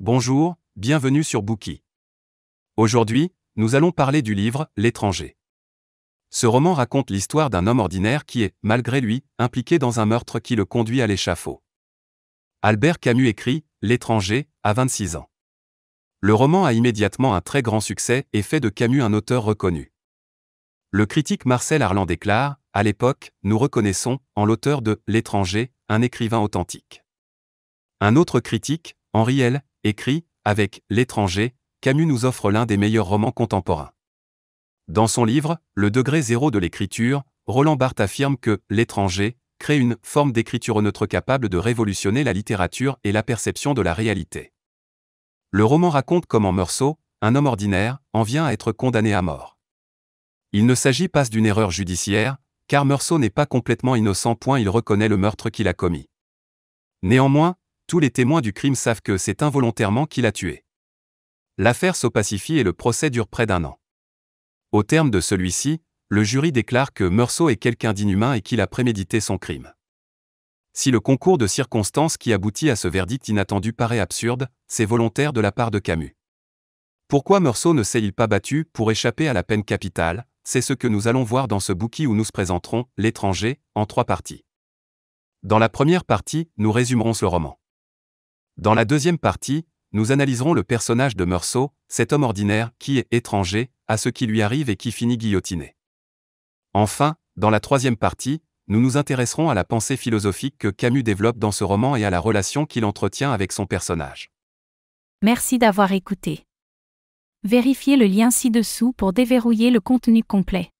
Bonjour, bienvenue sur Bookie. Aujourd'hui, nous allons parler du livre L'étranger. Ce roman raconte l'histoire d'un homme ordinaire qui est, malgré lui, impliqué dans un meurtre qui le conduit à l'échafaud. Albert Camus écrit L'étranger, à 26 ans. Le roman a immédiatement un très grand succès et fait de Camus un auteur reconnu. Le critique Marcel Arland déclare, à l'époque, nous reconnaissons, en l'auteur de L'étranger, un écrivain authentique. Un autre critique, Henri écrit, avec L'étranger, Camus nous offre l'un des meilleurs romans contemporains. Dans son livre, Le degré zéro de l'écriture, Roland Barthes affirme que L'étranger crée une forme d'écriture neutre capable de révolutionner la littérature et la perception de la réalité. Le roman raconte comment Meursault, un homme ordinaire, en vient à être condamné à mort. Il ne s'agit pas d'une erreur judiciaire, car Meursault n'est pas complètement innocent, point il reconnaît le meurtre qu'il a commis. Néanmoins, tous les témoins du crime savent que c'est involontairement qu'il a tué. L'affaire s'opacifie et le procès dure près d'un an. Au terme de celui-ci, le jury déclare que Meursault est quelqu'un d'inhumain et qu'il a prémédité son crime. Si le concours de circonstances qui aboutit à ce verdict inattendu paraît absurde, c'est volontaire de la part de Camus. Pourquoi Meursault ne s'est-il pas battu pour échapper à la peine capitale C'est ce que nous allons voir dans ce bouquin où nous présenterons L'étranger en trois parties. Dans la première partie, nous résumerons ce roman. Dans la deuxième partie, nous analyserons le personnage de Meursault, cet homme ordinaire qui est étranger à ce qui lui arrive et qui finit guillotiné. Enfin, dans la troisième partie, nous nous intéresserons à la pensée philosophique que Camus développe dans ce roman et à la relation qu'il entretient avec son personnage. Merci d'avoir écouté. Vérifiez le lien ci-dessous pour déverrouiller le contenu complet.